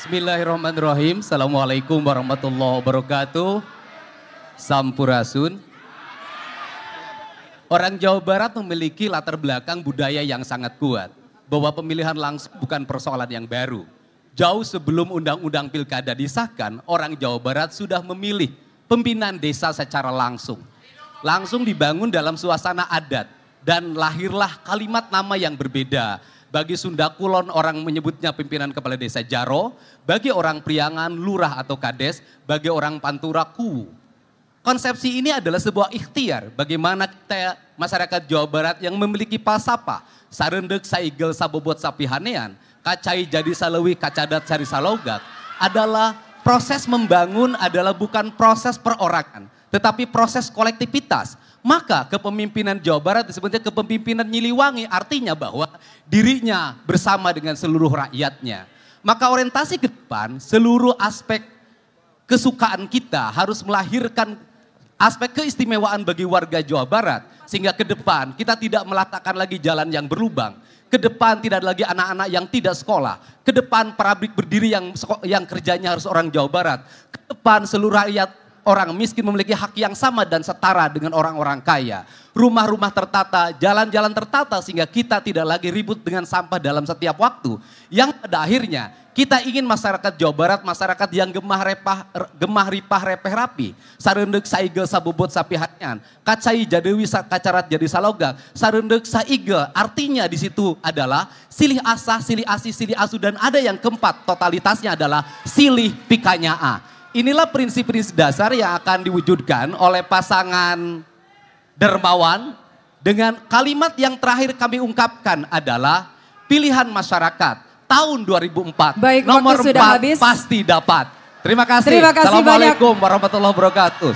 Bismillahirrahmanirrahim. Assalamualaikum warahmatullahi wabarakatuh. Sampurasun. Orang Jawa Barat memiliki latar belakang budaya yang sangat kuat. Bahwa pemilihan langsung bukan persoalan yang baru. Jauh sebelum undang-undang pilkada disahkan, orang Jawa Barat sudah memilih pimpinan desa secara langsung. Langsung dibangun dalam suasana adat. Dan lahirlah kalimat nama yang berbeda bagi Sunda Kulon orang menyebutnya pimpinan kepala desa Jaro, bagi orang Priangan lurah atau kades, bagi orang Pantura ku. Konsepsi ini adalah sebuah ikhtiar bagaimana kita masyarakat Jawa Barat yang memiliki pasapa, sarendek saigel sabobot sapihanean, kacai jadi salewi kacadat cari salogat, adalah proses membangun adalah bukan proses perorangan, tetapi proses kolektivitas maka kepemimpinan Jawa Barat disebutnya kepemimpinan Nyiliwangi artinya bahwa dirinya bersama dengan seluruh rakyatnya. Maka orientasi ke depan seluruh aspek kesukaan kita harus melahirkan aspek keistimewaan bagi warga Jawa Barat sehingga ke depan kita tidak meletakkan lagi jalan yang berlubang. Ke depan tidak ada lagi anak-anak yang tidak sekolah. Ke depan pabrik berdiri yang yang kerjanya harus orang Jawa Barat. Ke depan seluruh rakyat orang miskin memiliki hak yang sama dan setara dengan orang-orang kaya. Rumah-rumah tertata, jalan-jalan tertata sehingga kita tidak lagi ribut dengan sampah dalam setiap waktu. Yang pada akhirnya kita ingin masyarakat Jawa Barat, masyarakat yang gemah repah, gemah ripah repeh rapi. Sarendek saigel sabubut sapi Kacai Kacai jadewi kacarat jadi saloga. Sarendek saigel artinya di situ adalah silih asah, silih asih, silih asu. Dan ada yang keempat totalitasnya adalah silih pikanya a. Inilah prinsip-prinsip dasar yang akan diwujudkan oleh pasangan dermawan dengan kalimat yang terakhir kami ungkapkan adalah pilihan masyarakat tahun 2004 Baik, nomor 4 habis. pasti dapat. Terima kasih. Terima kasih Assalamualaikum banyak. warahmatullahi wabarakatuh.